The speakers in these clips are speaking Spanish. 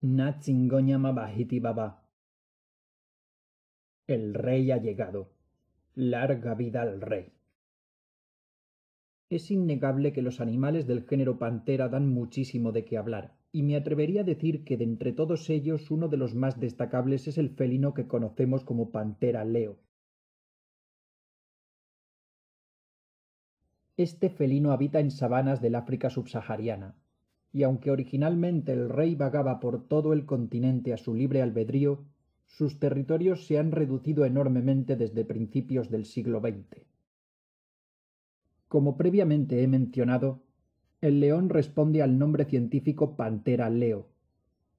Baba. El rey ha llegado. Larga vida al rey. Es innegable que los animales del género pantera dan muchísimo de qué hablar, y me atrevería a decir que de entre todos ellos uno de los más destacables es el felino que conocemos como pantera leo. Este felino habita en sabanas del África subsahariana, y aunque originalmente el rey vagaba por todo el continente a su libre albedrío, sus territorios se han reducido enormemente desde principios del siglo XX. Como previamente he mencionado, el león responde al nombre científico Pantera leo.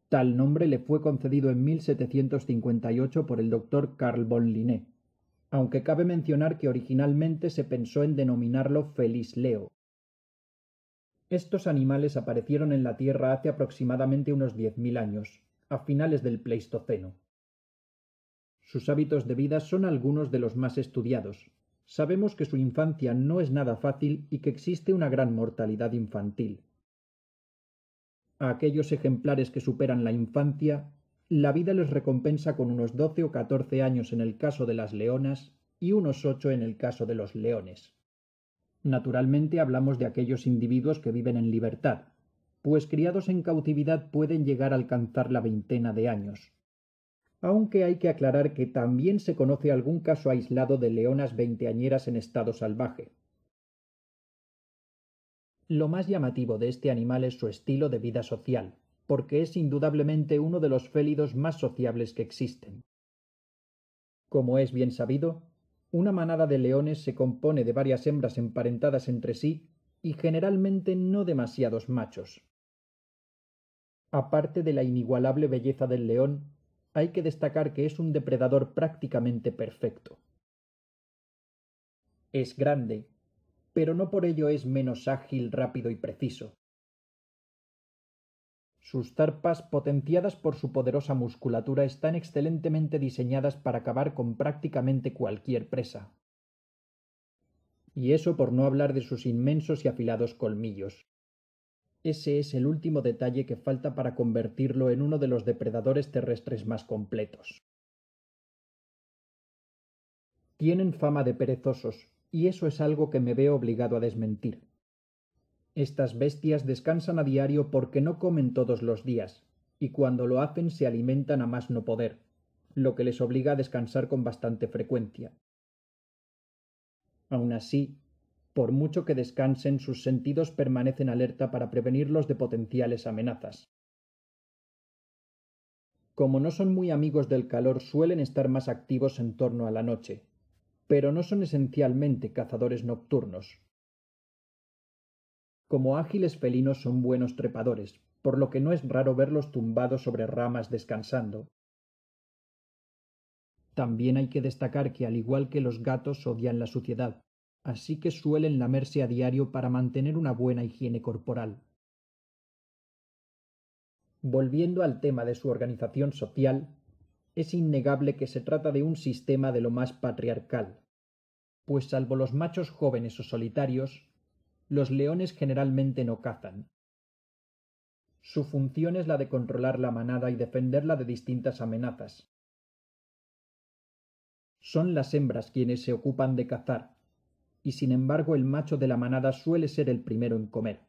Tal nombre le fue concedido en 1758 por el doctor Carl von aunque cabe mencionar que originalmente se pensó en denominarlo Feliz leo, estos animales aparecieron en la Tierra hace aproximadamente unos diez mil años, a finales del Pleistoceno. Sus hábitos de vida son algunos de los más estudiados. Sabemos que su infancia no es nada fácil y que existe una gran mortalidad infantil. A aquellos ejemplares que superan la infancia, la vida les recompensa con unos doce o catorce años en el caso de las leonas y unos ocho en el caso de los leones. Naturalmente hablamos de aquellos individuos que viven en libertad, pues criados en cautividad pueden llegar a alcanzar la veintena de años. Aunque hay que aclarar que también se conoce algún caso aislado de leonas veinteañeras en estado salvaje. Lo más llamativo de este animal es su estilo de vida social, porque es indudablemente uno de los félidos más sociables que existen. Como es bien sabido, una manada de leones se compone de varias hembras emparentadas entre sí y generalmente no demasiados machos. Aparte de la inigualable belleza del león, hay que destacar que es un depredador prácticamente perfecto. Es grande, pero no por ello es menos ágil, rápido y preciso. Sus tarpas, potenciadas por su poderosa musculatura, están excelentemente diseñadas para acabar con prácticamente cualquier presa. Y eso por no hablar de sus inmensos y afilados colmillos. Ese es el último detalle que falta para convertirlo en uno de los depredadores terrestres más completos. Tienen fama de perezosos, y eso es algo que me veo obligado a desmentir. Estas bestias descansan a diario porque no comen todos los días, y cuando lo hacen se alimentan a más no poder, lo que les obliga a descansar con bastante frecuencia. Aun así, por mucho que descansen, sus sentidos permanecen alerta para prevenirlos de potenciales amenazas. Como no son muy amigos del calor, suelen estar más activos en torno a la noche, pero no son esencialmente cazadores nocturnos, como ágiles felinos son buenos trepadores, por lo que no es raro verlos tumbados sobre ramas descansando. También hay que destacar que al igual que los gatos odian la suciedad, así que suelen lamerse a diario para mantener una buena higiene corporal. Volviendo al tema de su organización social, es innegable que se trata de un sistema de lo más patriarcal, pues salvo los machos jóvenes o solitarios, los leones generalmente no cazan. Su función es la de controlar la manada y defenderla de distintas amenazas. Son las hembras quienes se ocupan de cazar, y sin embargo el macho de la manada suele ser el primero en comer.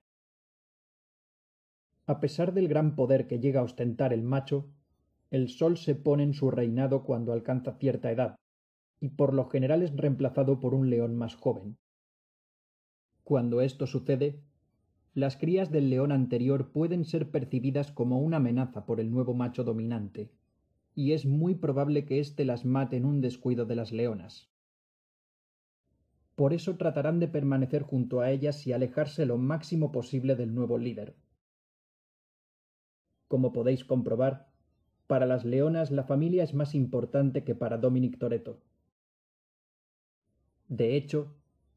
A pesar del gran poder que llega a ostentar el macho, el sol se pone en su reinado cuando alcanza cierta edad, y por lo general es reemplazado por un león más joven. Cuando esto sucede, las crías del león anterior pueden ser percibidas como una amenaza por el nuevo macho dominante, y es muy probable que éste las mate en un descuido de las leonas. Por eso tratarán de permanecer junto a ellas y alejarse lo máximo posible del nuevo líder. Como podéis comprobar, para las leonas la familia es más importante que para Dominic Toreto. De hecho,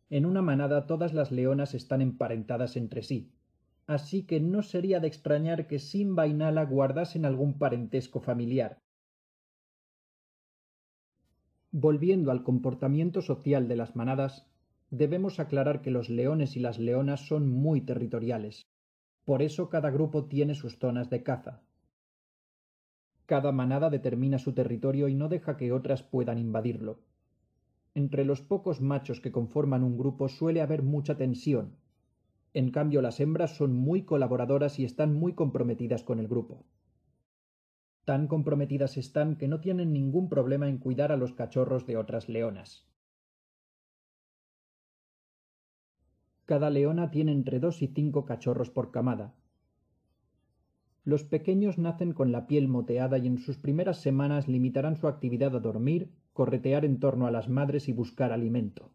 en una manada todas las leonas están emparentadas entre sí, así que no sería de extrañar que Simba y Nala guardasen algún parentesco familiar. Volviendo al comportamiento social de las manadas, debemos aclarar que los leones y las leonas son muy territoriales. Por eso cada grupo tiene sus zonas de caza. Cada manada determina su territorio y no deja que otras puedan invadirlo. Entre los pocos machos que conforman un grupo suele haber mucha tensión. En cambio, las hembras son muy colaboradoras y están muy comprometidas con el grupo. Tan comprometidas están que no tienen ningún problema en cuidar a los cachorros de otras leonas. Cada leona tiene entre dos y cinco cachorros por camada. Los pequeños nacen con la piel moteada y en sus primeras semanas limitarán su actividad a dormir, corretear en torno a las madres y buscar alimento.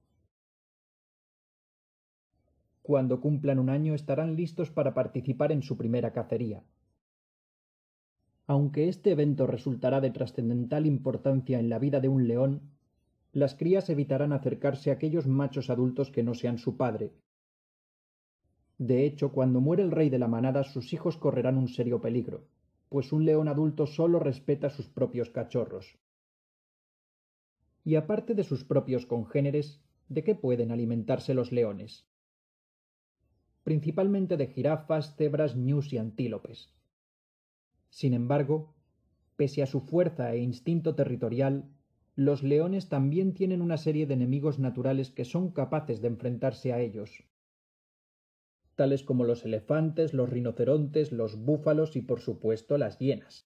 Cuando cumplan un año estarán listos para participar en su primera cacería. Aunque este evento resultará de trascendental importancia en la vida de un león, las crías evitarán acercarse a aquellos machos adultos que no sean su padre. De hecho, cuando muere el rey de la manada, sus hijos correrán un serio peligro, pues un león adulto solo respeta sus propios cachorros y aparte de sus propios congéneres, de qué pueden alimentarse los leones. Principalmente de jirafas, cebras, ñus y antílopes. Sin embargo, pese a su fuerza e instinto territorial, los leones también tienen una serie de enemigos naturales que son capaces de enfrentarse a ellos, tales como los elefantes, los rinocerontes, los búfalos y por supuesto las hienas.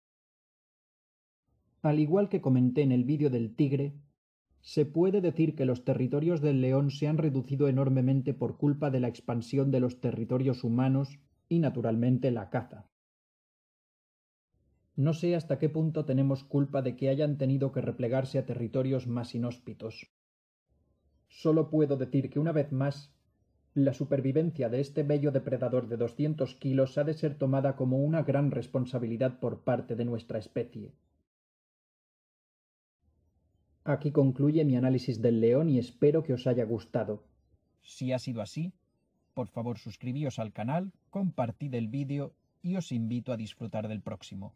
Al igual que comenté en el vídeo del tigre, se puede decir que los territorios del león se han reducido enormemente por culpa de la expansión de los territorios humanos y, naturalmente, la caza. No sé hasta qué punto tenemos culpa de que hayan tenido que replegarse a territorios más inhóspitos. Solo puedo decir que una vez más, la supervivencia de este bello depredador de 200 kilos ha de ser tomada como una gran responsabilidad por parte de nuestra especie. Aquí concluye mi análisis del león y espero que os haya gustado. Si ha sido así, por favor suscribíos al canal, compartid el vídeo y os invito a disfrutar del próximo.